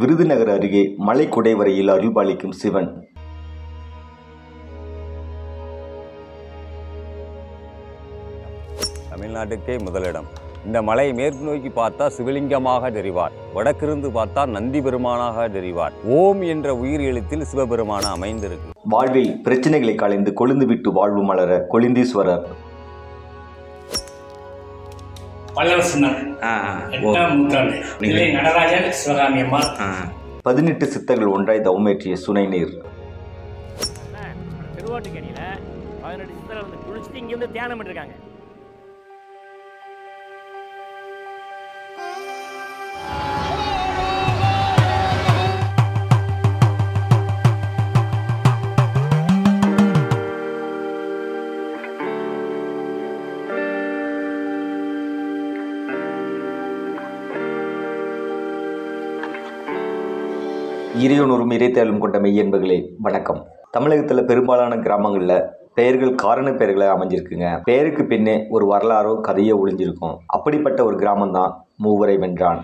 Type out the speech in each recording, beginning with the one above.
விருதுநகர் அருகே மலை மலைக்குடைவரையில் அருள்பாலிக்கும் சிவன் தமிழ்நாட்டுக்கே முதலிடம் இந்த மலை மேற்கு நோக்கி பார்த்தா சிவலிங்கமாக தெரிவார் வடக்கிருந்து பார்த்தா நந்தி பெருமானாக தெரிவார் ஓம் என்ற உயிர் எழுத்தில் சிவபெருமான அமைந்திருக்கு வாழ்வில் பிரச்சனைகளை களைந்து கொழுந்து விட்டு வாழ்வு மலர கொழிந்தீஸ்வரர் பதினெட்டு சித்தர்கள் ஒன்றாய் தவமேற்றிய சுனைநீர் நீர் பதினெட்டு சித்தர்கள் குளிச்சுட்டு வந்து தியானம் பண்ணிருக்காங்க இறையுணரும் இறைத்தேலும் கொண்ட என்பர்களே வணக்கம் தமிழகத்தில் பெரும்பாலான கிராமங்களில் பெயர்கள் காரண பெயர்களை அமைஞ்சிருக்குங்க பெயருக்கு பின்னே ஒரு வரலாறோ கதையோ ஒளிஞ்சிருக்கும் அப்படிப்பட்ட ஒரு கிராமம் தான் மூவரை வென்றான்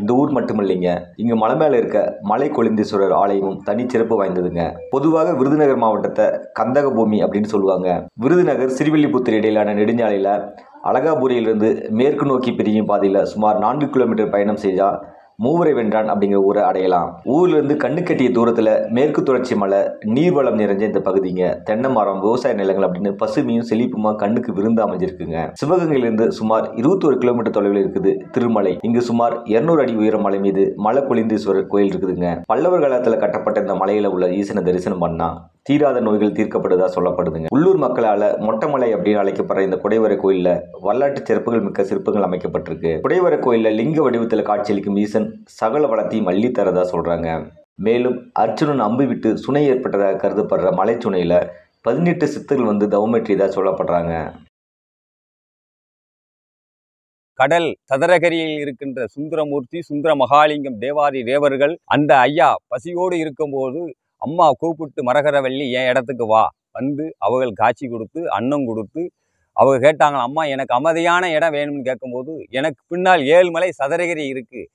இந்த ஊர் மட்டுமில்லைங்க இங்கே மலை மேலே இருக்க மலை கொளிந்தீஸ்வரர் ஆலயமும் தனிச்சிறப்பு வாய்ந்ததுங்க பொதுவாக விருதுநகர் மாவட்டத்தை கந்தக பூமி அப்படின்னு சொல்லுவாங்க விருதுநகர் சிறுவில்லிபுத்தூர் இடையிலான நெடுஞ்சாலையில் அழகாபுரியிலிருந்து மேற்கு நோக்கி பிரியும் பாதையில் சுமார் நான்கு கிலோமீட்டர் பயணம் செய்தால் மூவரை வென்றான் அப்படிங்கிற ஊரை அடையலாம் ஊர்லேருந்து கண்ணு கட்டிய தூரத்தில் மேற்கு தொடர்ச்சி மலை நீர்வளம் நிறைஞ்ச இந்த பகுதிங்க தென்னை மரம் விவசாய நிலங்கள் அப்படின்னு பசுமையும் செழிப்புமா கண்ணுக்கு விருந்து அமைஞ்சிருக்குங்க சிவகங்கையிலிருந்து சுமார் இருபத்தி ஒரு கிலோமீட்டர் தொலைவில் இருக்குது திருமலை இங்கு சுமார் இருநூறு அடி உயர மலை மீது மலை கொலிந்தீஸ்வரர் கோயில் இருக்குதுங்க பல்லவர் காலத்தில் கட்டப்பட்ட இந்த மலையில் உள்ள ஈசனை தரிசனம் பண்ணா தீராத நோய்கள் தீர்க்கப்படுவதாக சொல்லப்படுதுங்க உள்ளூர் மக்களால் மொட்டைமலை அப்படின்னு அழைக்கப்படுற இந்த குடைவரை கோயிலில் வரலாற்று சிறப்புகள் மிக்க சிற்பங்கள் அமைக்கப்பட்டிருக்கு குடைவர கோயிலில் லிங்க வடிவத்தில் காட்சியளிக்கும் ஈசன் சகல வளத்தையும் அள்ளி தரதா சொல்கிறாங்க மேலும் அர்ஜுனன் அம்பு விட்டு சுனை ஏற்பட்டதாக கருதப்படுற மலைச்சுனையில் பதினெட்டு சித்தர்கள் வந்து தவமேற்றியதாக சொல்லப்படுறாங்க கடல் சதரகரியில் இருக்கின்ற சுந்தரமூர்த்தி சுந்தர மகாலிங்கம் தேவாரி தேவர்கள் அந்த ஐயா பசியோடு இருக்கும்போது அம்மா கூப்பிட்டு மரகரவள்ளி என் இடத்துக்கு வா வந்து அவர்கள் காட்சி கொடுத்து அன்னம் கொடுத்து அவங்க கேட்டாங்க அம்மா எனக்கு அமைதியான இடம் வேணும்னு கேட்கும்போது எனக்கு பின்னால் ஏழுமலை சதரகிரி இருக்குது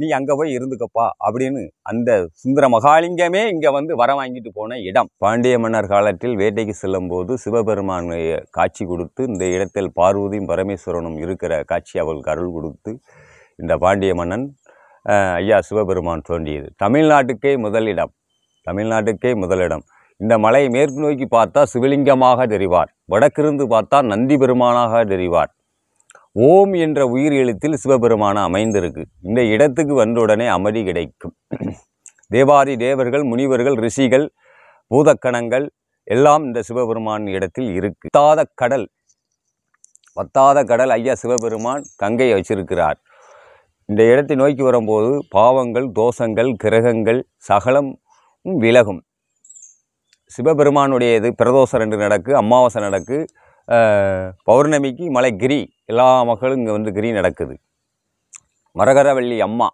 நீ அங்கே போய் இருந்துக்கப்பா அப்படின்னு அந்த சுந்தர மகாலிங்கமே இங்கே வந்து வர வாங்கிட்டு போன இடம் பாண்டிய மன்னர் காலத்தில் வேட்டைக்கு செல்லும் போது சிவபெருமான் காட்சி கொடுத்து இந்த இடத்தில் பார்வதியும் பரமேஸ்வரனும் இருக்கிற காட்சி அவள் கருள் கொடுத்து இந்த பாண்டிய மன்னன் ஐயா சிவபெருமான் தோன்றியது தமிழ்நாட்டுக்கே முதலிடம் தமிழ்நாட்டுக்கே முதலிடம் இந்த மலை மேற்கு நோக்கி பார்த்தா சிவலிங்கமாக தெரிவார் வடக்கிருந்து பார்த்தா நந்தி பெருமானாக தெரிவார் ஓம் என்ற உயிர் எழுத்தில் சிவபெருமான அமைந்திருக்கு இந்த இடத்துக்கு வந்தவுடனே அமைதி கிடைக்கும் தேவாதி தேவர்கள் முனிவர்கள் ரிஷிகள் பூதக்கணங்கள் எல்லாம் இந்த சிவபெருமான் இடத்தில் இருக்கு பத்தாத கடல் வத்தாத கடல் ஐயா சிவபெருமான் கங்கையை வச்சிருக்கிறார் இந்த இடத்தை நோக்கி வரும்போது பாவங்கள் தோஷங்கள் கிரகங்கள் சகலம் விலகும் சிவபெருமானுடைய இது பிரதோஷம் ரெண்டு நடக்கு அமாவாசை நடக்கு பௌர்ணமிக்கு மலை கிரி எல்லா மக்களும் இங்கே வந்து கிரி நடக்குது மரகரவள்ளி அம்மா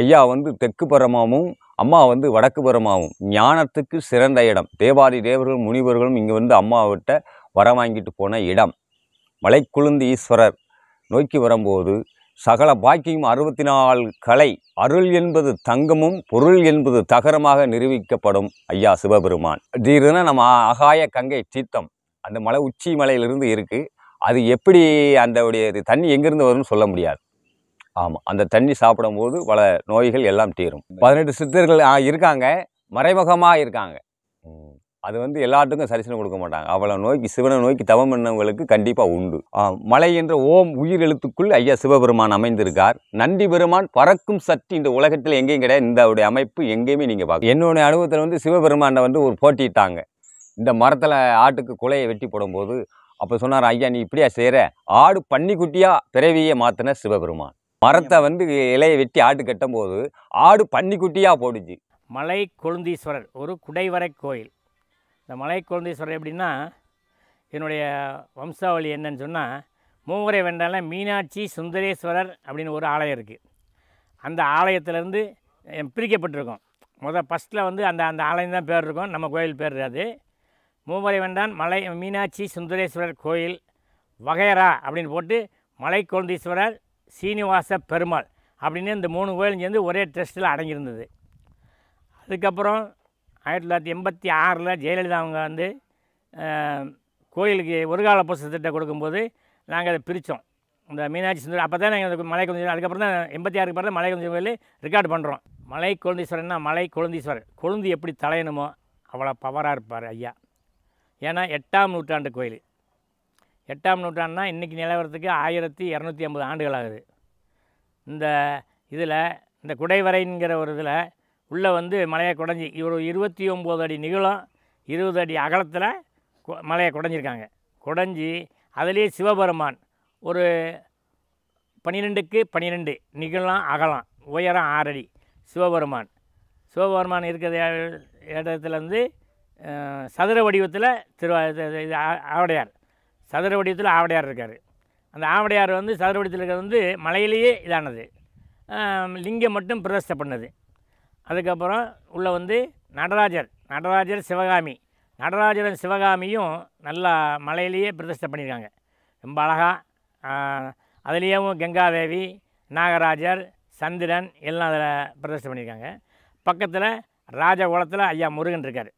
ஐயா வந்து தெற்கு புறமாகவும் அம்மா வந்து வடக்கு புறமாகவும் ஞானத்துக்கு சிறந்த இடம் தேவாதி தேவர்கள் முனிவர்களும் இங்கே வந்து அம்மாவிட்ட வர வாங்கிட்டு போன இடம் மலைக்குழுந்து ஈஸ்வரர் நோக்கி வரும்போது சகல பாக்கியம் அறுபத்தி நாலு கலை அருள் என்பது தங்கமும் பொருள் என்பது தகரமாக நிரூபிக்கப்படும் ஐயா சிவபெருமான் திடீர்னு நம்ம அகாய கங்கை தீர்த்தம் அந்த மலை உச்சி மலையிலிருந்து இருக்குது அது எப்படி அந்த உடைய தண்ணி எங்கேருந்து வரும்னு சொல்ல முடியாது ஆமாம் அந்த தண்ணி சாப்பிடும்போது பல நோய்கள் எல்லாம் தீரும் பதினெட்டு சித்தர்கள் இருக்காங்க மறைமுகமாக இருக்காங்க அது வந்து எல்லாத்துக்கும் சரிசனம் கொடுக்க மாட்டாங்க அவ்வளோ நோக்கி சிவனை நோக்கி தவம் என்னவங்களுக்கு கண்டிப்பாக உண்டு மலை என்ற ஓம் உயிர் எழுத்துக்குள் ஐயா சிவபெருமான் அமைந்திருக்கார் நந்தி பெருமான் பறக்கும் சக்தி இந்த உலகத்தில் எங்கேயும் கிடையாது இந்த அவருடைய அமைப்பு எங்கேயுமே நீங்கள் பார்க்க என்னுடைய அனுபவத்தில் வந்து சிவபெருமானை வந்து ஒரு போட்டிட்டாங்க இந்த மரத்தில் ஆட்டுக்கு குலையை வெட்டி போடும்போது அப்போ சொன்னார் ஐயா நீ இப்படியா செய்கிற ஆடு பன்னிக்குட்டியாக பிறவியை மாற்றின சிவபெருமான் மரத்தை வந்து இலையை வெட்டி ஆட்டு கட்டும்போது ஆடு பன்னிக்குட்டியாக போடுச்சு மலை கொழுந்தீஸ்வரர் ஒரு குடைவரை கோயில் இந்த மலை குழந்தீஸ்வரர் எப்படின்னா என்னுடைய வம்சாவளி என்னன்னு சொன்னால் மூவரை வெண்டால மீனாட்சி சுந்தரேஸ்வரர் அப்படின்னு ஒரு ஆலயம் இருக்குது அந்த ஆலயத்திலேருந்து பிரிக்கப்பட்டிருக்கோம் முதல் ஃபஸ்ட்டில் வந்து அந்த அந்த ஆலயம் தான் பேர் இருக்கும் நம்ம கோயில் பேர் அது மூவரை வெண்டான் மலை மீனாட்சி சுந்தரேஸ்வரர் கோயில் வகையரா அப்படின்னு போட்டு மலை குழந்தீஸ்வரர் சீனிவாச பெருமாள் அப்படின்னு இந்த மூணு கோயிலும் சேர்ந்து ஒரே ட்ரஸ்ட்டில் அடங்கியிருந்தது அதுக்கப்புறம் ஆயிரத்தி தொள்ளாயிரத்தி எண்பத்தி ஆறில் ஜெயலலிதா அவங்க வந்து கோயிலுக்கு ஒரு கால பசு திட்டம் கொடுக்கும்போது நாங்கள் அதை பிரித்தோம் இந்த மீனாட்சி சுந்தர் அப்போ தான் நாங்கள் மலை குழந்தை அதுக்கப்புறம் தான் எண்பத்தி ஆறுக்கு பிறகு மலை குழந்தை கோயில் ரெக்கார்டு பண்ணுறோம் மலை குழந்தீஸ்வரன்னா மலை குழந்தீஸ்வரர் குழந்தை எப்படி தலையணுமோ அவ்வளோ பவராக இருப்பார் ஐயா ஏன்னா எட்டாம் நூற்றாண்டு கோயில் எட்டாம் நூற்றாண்டுனா இன்றைக்கி நிலவரத்துக்கு ஆயிரத்தி இரநூத்தி ஐம்பது ஆண்டுகள் ஆகுது இந்த இதில் இந்த குடைவரைங்கிற ஒரு இதில் உள்ளே வந்து மலையை குடஞ்சி இவர் இருபத்தி ஒம்பது அடி நிகழம் இருபது அடி அகலத்தில் மலையை குடஞ்சிருக்காங்க குடஞ்சி அதிலே சிவபெருமான் ஒரு பன்னிரெண்டுக்கு பன்னிரெண்டு நிகழம் அகலம் உயரம் ஆறடி சிவபெருமான் சிவபெருமான் இருக்கிற இடத்துலேருந்து சதுர வடிவத்தில் திருவா இது ஆவடையார் சதுர வடிவத்தில் ஆவடையார் இருக்கார் அந்த ஆவடையார் வந்து சதுர வடிவத்தில் இருக்கிறது வந்து மலையிலேயே இதானது லிங்கம் மட்டும் பிரதிஷ்டை பண்ணது அதுக்கப்புறம் உள்ளே வந்து நடராஜர் நடராஜர் சிவகாமி நடராஜரன் சிவகாமியும் நல்லா மலையிலேயே பிரதிஷ்டை பண்ணியிருக்காங்க ரொம்ப அழகாக அதுலேயும் கங்காதேவி நாகராஜர் சந்திரன் எல்லாம் அதில் பிரதிஷ்டை பண்ணியிருக்காங்க பக்கத்தில் ராஜகுளத்தில் ஐயா முருகன் இருக்கார்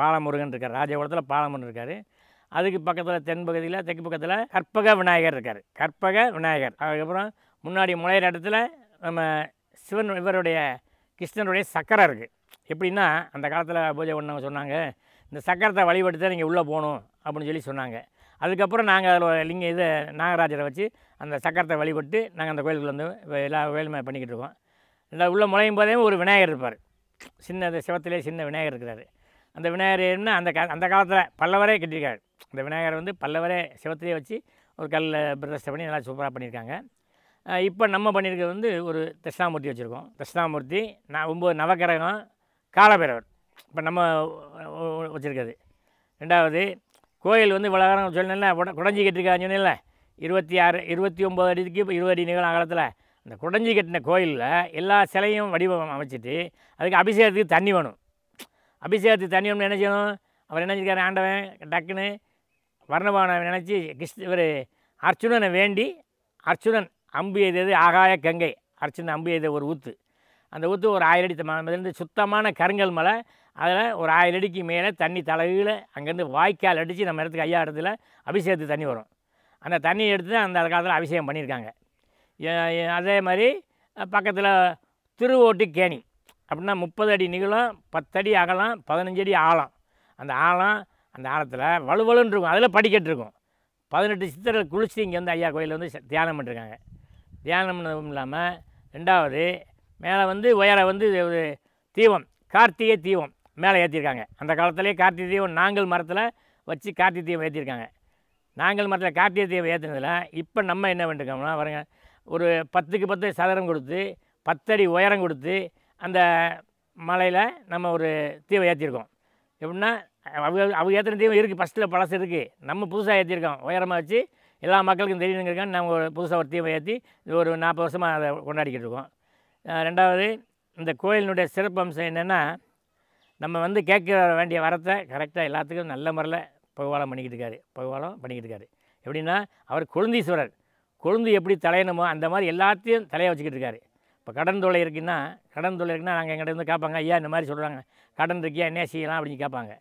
பாலமுருகன் இருக்கார் ராஜகுளத்தில் பாலமுருகன் இருக்கார் அதுக்கு பக்கத்தில் தென்பகுதியில் தெற்கு பக்கத்தில் கற்பக விநாயகர் இருக்கார் கற்பக விநாயகர் அதுக்கப்புறம் முன்னாடி முளையிற இடத்துல நம்ம சிவன் இவருடைய கிருஷ்ணனுடைய சக்கரை இருக்குது எப்படின்னா அந்த காலத்தில் பூஜை பண்ணவங்க சொன்னாங்க இந்த சக்கரத்தை வழிபட்டு தான் நீங்கள் உள்ளே போகணும் அப்படின்னு சொல்லி சொன்னாங்க அதுக்கப்புறம் நாங்கள் அதில் லிங்க இதை நாகராஜரை வச்சு அந்த சக்கரத்தை வழிபட்டு நாங்கள் அந்த கோயிலுக்குள்ள வந்து எல்லா வேலுமே பண்ணிக்கிட்டு இருக்கோம் இந்த உள்ளே முளையும் போதே ஒரு விநாயகர் இருப்பார் சின்ன சிவத்திலே சின்ன விநாயகர் இருக்கிறார் அந்த விநாயகர்னா அந்த க அந்த காலத்தில் பல்லவரே கட்டியிருக்காரு அந்த விநாயகர் வந்து பல்லவரே சிவத்திலே வச்சு ஒரு கல் பிரதர்ஷ்டம் பண்ணி நல்லா சூப்பராக பண்ணியிருக்காங்க இப்போ நம்ம பண்ணியிருக்கிறது வந்து ஒரு தட்சிணாமூர்த்தி வச்சுருக்கோம் தட்சிணாமூர்த்தி நான் ஒம்பது நவகிரகம் காலபைரவர் இப்போ நம்ம வச்சுருக்கிறது ரெண்டாவது கோயில் வந்து இவ்வளோ சொல்லணும்ல சொன்னேன்ல குடஞ்சி கட்டிருக்கான்னு சொன்னேன்ல இருபத்தி ஆறு இருபத்தி ஒம்பது அடிக்கு இப்போ இருபது அடி நிகழும் காலத்தில் அந்த குடஞ்சி கட்டின கோயிலில் எல்லா சிலையும் வடிவம் அமைச்சிட்டு அதுக்கு அபிஷேகத்துக்கு தண்ணி வேணும் அபிஷேகத்துக்கு தண்ணி வேணும்னு என்ன அவர் நினச்சிருக்காரு ஆண்டவன் டக்குன்னு வர்ணபவனை நினச்சி கிருஷ்ண இவர் அர்ச்சுனனை வேண்டி அர்ச்சுனன் அம்பு எய்தது ஆகாய கங்கை அர்ச்சனை அம்பு எய்த ஒரு ஊற்று அந்த ஊற்று ஒரு ஆயிரம் அடி மலைந்து சுத்தமான கருங்கல் மலை அதில் ஒரு ஆயிரம் அடிக்கு மேலே தண்ணி தலையில் அங்கேருந்து வாய்க்கால் அடித்து நம்ம இடத்துக்கு ஐயா இடத்துல அபிஷேகத்துக்கு தண்ணி வரும் அந்த தண்ணியை எடுத்து அந்த காலத்தில் அபிஷேகம் பண்ணியிருக்காங்க அதே மாதிரி பக்கத்தில் திருவோட்டு கேணி அப்படின்னா முப்பது அடி நிகழும் பத்தடி அகலம் பதினஞ்சு அடி ஆழம் அந்த ஆழம் அந்த ஆழத்தில் வலுவலுன்னு இருக்கும் அதில் படிக்கட்டு இருக்கும் பதினெட்டு சித்தர்கள் குளிச்சு இங்கே வந்து ஐயா கோயிலில் வந்து தியானம் பண்ணிருக்காங்க தியானம் இல்லாமல் ரெண்டாவது மேலே வந்து உயர வந்து ஒரு தீபம் கார்த்திகை தீபம் மேலே ஏற்றிருக்காங்க அந்த காலத்துலேயே கார்த்திகை தீபம் நாங்கள் மரத்தில் வச்சு கார்த்திகை தீபம் ஏற்றிருக்காங்க நாங்கள் மரத்தில் கார்த்திகை தீபம் ஏற்றினதில் இப்போ நம்ம என்ன பண்ணிருக்கோம்னா வரங்க ஒரு பத்துக்கு பத்து சதுரம் கொடுத்து பத்தடி உயரம் கொடுத்து அந்த மலையில் நம்ம ஒரு தீவை ஏற்றிருக்கோம் எப்படின்னா அவங்க அவங்க ஏற்றின தீவம் இருக்குது ஃபஸ்ட்டில் பழசு இருக்குது நம்ம புதுசாக ஏற்றிருக்கோம் உயரமாக வச்சு எல்லா மக்களுக்கும் தெரியணுங்கிறக்காக நாங்கள் ஒரு புதுசாக ஒரு தீபம் ஏற்றி ஒரு நாற்பது வருஷமாக அதை கொண்டாடிக்கிட்டு இருக்கோம் ரெண்டாவது இந்த கோயிலினுடைய சிறப்பு அம்சம் என்னென்னா நம்ம வந்து கேட்க வேண்டிய வரத்தை கரெக்டாக எல்லாத்துக்கும் நல்ல முறையில் பகவாலம் பண்ணிக்கிட்டு இருக்காரு பகவாலம் பண்ணிக்கிட்டு இருக்காரு எப்படின்னா அவர் குழந்தீஸ்வரர் கொழுந்து எப்படி தலையணுமோ அந்த மாதிரி எல்லாத்தையும் தலையை வச்சுக்கிட்டு இருக்காரு இப்போ கடன் தொலை இருக்குன்னா கடன் தொலை இருக்குன்னா நாங்கள் எங்கள்கிட்ட கேட்பாங்க ஐயா இந்த மாதிரி சொல்கிறாங்க கடன் இருக்கியா என்ன செய்யலாம் அப்படின்னு கேட்பாங்க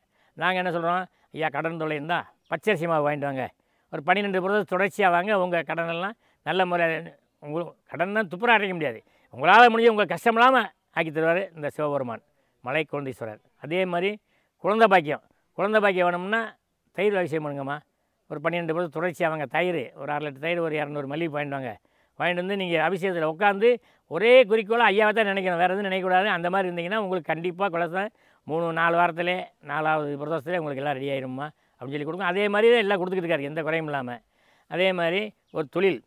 நாங்கள் என்ன சொல்கிறோம் ஐயா கடன் தொலை இருந்தால் பச்சரிசி மாவு வாங்கிட்டு வாங்க ஒரு பன்னிரெண்டு வருஷம் தொடர்ச்சியாக வாங்க உங்கள் கடனெல்லாம் நல்ல முறையில் உங்களுக்கு கடன்லாம் துப்புரா அடைக்க முடியாது உங்களால் முடிஞ்ச உங்கள் கஷ்டம் இல்லாமல் ஆக்கி தருவார் இந்த சிவபெருமான் மலை குழந்தீஸ்வரர் அதே மாதிரி குழந்த பாக்கியம் குழந்த பாக்கியம் வேணும்னா தயிர் அபிஷேகம் பண்ணுங்கம்மா ஒரு பன்னிரெண்டு வருஷம் தொடர்ச்சியாக வாங்க தயிர் ஒரு அரை லிட்டர் தயிர் ஒரு இரநூறு மல்லிகை வாங்கிட்டு வாங்க வாங்கிட்டு வந்து நீங்கள் அபிஷேகத்தில் உட்காந்து ஒரே குறிக்கோளாக ஐயாவை தான் நினைக்கணும் வேறு எதுவும் நினைக்கக்கூடாது அந்த மாதிரி இருந்தீங்கன்னா உங்களுக்கு கண்டிப்பாக குழந்தை மூணு நாலு வாரத்திலே நாலாவது பிரதோஷத்துலேயே உங்களுக்கு எல்லாம் ரெடி ஆயிரும்மா அப்படின்னு சொல்லி கொடுக்கும் அதே மாதிரி தான் எல்லாம் கொடுத்துக்கிட்டு இருக்காரு எந்த குறையும் இல்லாமல் அதே மாதிரி ஒரு தொழில்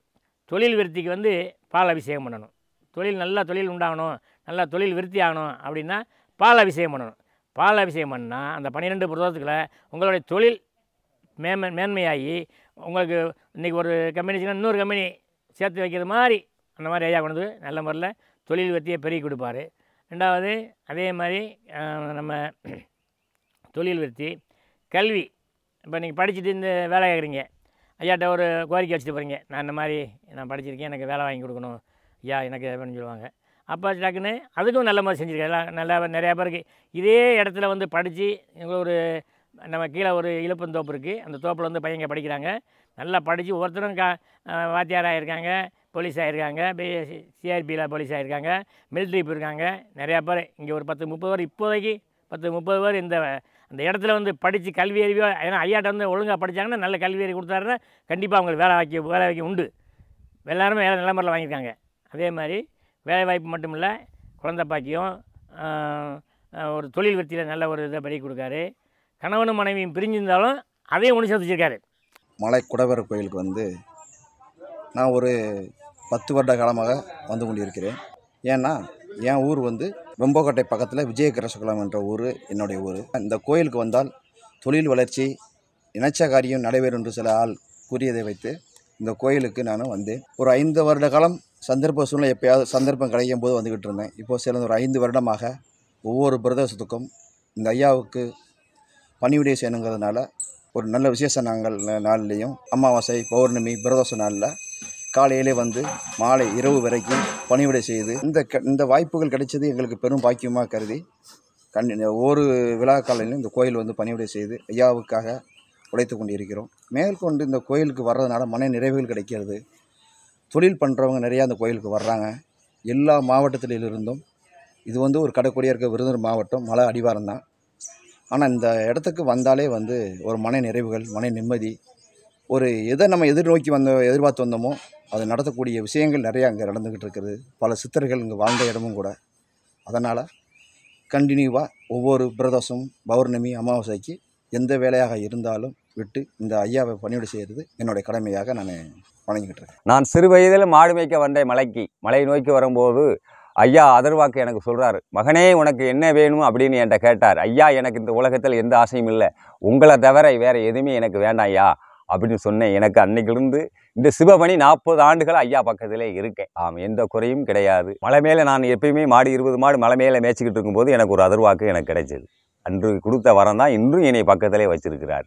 தொழில் விருத்திக்கு வந்து பால் அபிஷேகம் பண்ணணும் தொழில் நல்லா தொழில் உண்டாகணும் நல்லா தொழில் விருத்தி ஆகணும் அப்படின்னா பால் அபிஷேகம் பண்ணணும் பால் அபிஷேகம் பண்ணால் அந்த பன்னிரெண்டு புரதத்துக்களை உங்களுடைய தொழில் மேன்மை மேன்மையாகி உங்களுக்கு இன்றைக்கி ஒரு கம்பெனிச்சுன்னா இன்னொரு கம்பெனி சேர்த்து வைக்கிற மாதிரி அந்த மாதிரி ஐயா கொண்டு நல்ல முறையில் தொழில் விருத்தியை பெருகி கொடுப்பார் ரெண்டாவது அதே மாதிரி நம்ம தொழில் விருத்தி கல்வி இப்போ நீங்கள் படிச்சுட்டு இந்த வேலை கேட்குறீங்க ஐயாட்ட ஒரு கோரிக்கை வச்சுட்டு போகிறீங்க நான் இந்த மாதிரி நான் படிச்சிருக்கேன் எனக்கு வேலை வாங்கி கொடுக்கணும் ஐயா எனக்கு வேணும்னு சொல்லுவாங்க அப்போ டக்குன்னு அதுக்கும் நல்ல மாதிரி செஞ்சுருக்கேன் எல்லாம் நல்லா நிறையா பேருக்கு இதே இடத்துல வந்து படித்து எங்களுக்கு ஒரு நம்ம கீழே ஒரு இழப்பன் தோப்பு இருக்குது அந்த தோப்பில் வந்து பையங்க படிக்கிறாங்க நல்லா படித்து ஒருத்தரும் கா வாத்தியாராக இருக்காங்க போலீஸ் ஆகிருக்காங்க சிஆர்பியில் போலீஸ் ஆகிருக்காங்க மிலிட்ரி போயிருக்காங்க நிறையா பேர் இங்கே ஒரு பத்து முப்பது பேர் இப்போதைக்கு பத்து முப்பது பேர் இந்த அந்த இடத்துல வந்து படித்து கல்வி அறிவியோ ஏன்னா ஐயாட்ட வந்து ஒழுங்காக படித்தாங்கன்னா நல்ல கல்வி அறிவு கொடுத்தாருன்னா கண்டிப்பாக அவங்களுக்கு வேலை வாய்க்க வேலை வாய்க்க உண்டு எல்லாருமே வேலை நிலமரில் வாங்கியிருக்காங்க அதே மாதிரி வேலை வாய்ப்பு மட்டும் இல்லை குழந்த பாக்கியம் ஒரு தொழில் வெற்றியில் நல்ல ஒரு இதை பண்ணி கொடுக்காரு கணவனும் மனைவியும் பிரிஞ்சிருந்தாலும் அதையும் ஒன்று சேர்த்து வச்சுருக்காரு மலை குடவர் கோயிலுக்கு வந்து நான் ஒரு பத்து வருட காலமாக வந்து கொண்டிருக்கிறேன் ஏன்னா என் ஊர் வந்து வெம்போக்கோட்டை பக்கத்தில் விஜயகரசகுளம் என்ற ஊர் என்னுடைய ஊர் இந்த கோயிலுக்கு வந்தால் தொழில் வளர்ச்சி இணைச்ச காரியம் நடைபெறும் என்று சில ஆள் கூறியதை வைத்து இந்த கோயிலுக்கு நான் வந்தேன் ஒரு ஐந்து வருட காலம் சந்தர்ப்ப சூழ்நிலை எப்போயாவது சந்தர்ப்பம் கிடைக்கும் போது வந்துக்கிட்டு இருந்தேன் இப்போது சில ஒரு ஐந்து வருடமாக ஒவ்வொரு பிரதேசத்துக்கும் இந்த ஐயாவுக்கு பணிவிடை செய்யணுங்கிறதுனால ஒரு நல்ல விசேஷ நாங்கள் நாள்லேயும் அமாவாசை பௌர்ணமி பிரதோஷ நாளில் காலையிலே வந்து மாலை இரவு வரைக்கும் பணிவிடை செய்து இந்த க இந்த வாய்ப்புகள் கிடைச்சது எங்களுக்கு பெரும் பாக்கியமாக கருதி கண் ஒவ்வொரு விழா காலையிலும் இந்த கோயில் வந்து பணிவிடை செய்து ஐயாவுக்காக உழைத்து கொண்டிருக்கிறோம் இருக்கிறோம் மேற்கொண்டு இந்த கோயிலுக்கு வர்றதுனால மன நிறைவுகள் கிடைக்கிறது தொழில் பண்ணுறவங்க நிறையா அந்த கோயிலுக்கு வர்றாங்க எல்லா மாவட்டத்திலிருந்தும் இது வந்து ஒரு கடற்கொடியாக இருக்க விருந்தர் மாவட்டம் மலை அடிவாரம் தான் ஆனால் இந்த இடத்துக்கு வந்தாலே வந்து ஒரு மன நிறைவுகள் மன நிம்மதி ஒரு எதை நம்ம எதிர்நோக்கி வந்த எதிர்பார்த்து வந்தோமோ அது நடத்தக்கூடிய விஷயங்கள் நிறையா அங்கே நடந்துக்கிட்டு இருக்குது பல சித்தர்கள் இங்கே வாழ்ந்த இடமும் கூட அதனால் கண்டினியூவாக ஒவ்வொரு பிரதோஷம் பௌர்ணமி அமாவாசைக்கு எந்த வேலையாக இருந்தாலும் விட்டு இந்த ஐயாவை பணியோடு செய்கிறது என்னுடைய கடமையாக நான் வணங்கிக்கிட்டு இருக்கேன் நான் சிறு வயதில் மாடு மேய்க்க வந்த மலைக்கு மலையை நோக்கி வரும்போது ஐயா அதர்வாக்கு எனக்கு சொல்கிறாரு மகனே உனக்கு என்ன வேணும் அப்படின்னு என்கிட்ட கேட்டார் ஐயா எனக்கு இந்த உலகத்தில் எந்த ஆசையும் இல்லை உங்களை தவிர வேறு எதுவுமே எனக்கு வேண்டாம் ஐயா அப்படின்னு சொன்னேன் எனக்கு அன்னைக்கிலிருந்து இந்த சிவபணி நாற்பது ஆண்டுகள் ஐயா பக்கத்திலே இருக்கேன் ஆம் எந்த குறையும் கிடையாது மலை மேலே நான் எப்பயுமே மாடு இருபது மாடு மலை மேலே மேய்ச்சிக்கிட்டு இருக்கும்போது எனக்கு ஒரு அதிர்வாக்கு எனக்கு கிடைச்சது அன்று கொடுத்த வரம் தான் இன்றும் என்னை பக்கத்திலே வச்சிருக்கிறார்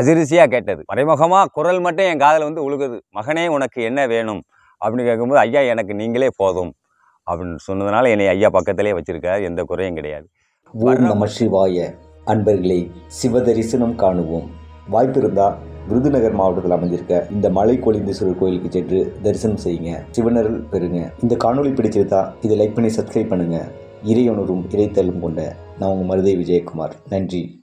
அசிரிசியாக கேட்டது மறைமுகமாக குரல் மட்டும் என் காதில் வந்து உழுகுது மகனே உனக்கு என்ன வேணும் அப்படின்னு கேட்கும்போது ஐயா எனக்கு நீங்களே போதும் அப்படின்னு சொன்னதுனால என்னை ஐயா பக்கத்திலே வச்சிருக்கார் எந்த குறையும் கிடையாது நம சிவாய அன்பர்களே சிவ தரிசனம் காணுவோம் வாய்ப்பு இருந்தால் விருதுநகர் மாவட்டத்தில் அமைஞ்சிருக்க இந்த மலை கொலிந்தீஸ்வரர் கோயிலுக்கு சென்று தரிசனம் செய்யுங்க சிவனர்கள் பெறுங்க இந்த காணொலி பிடிச்சிருந்தா இதை லைக் பண்ணி சப்ஸ்கிரைப் பண்ணுங்கள் இறையுணரும் இறைத்தலும் கொண்ட நான் உங்கள் மருதை விஜயகுமார் நன்றி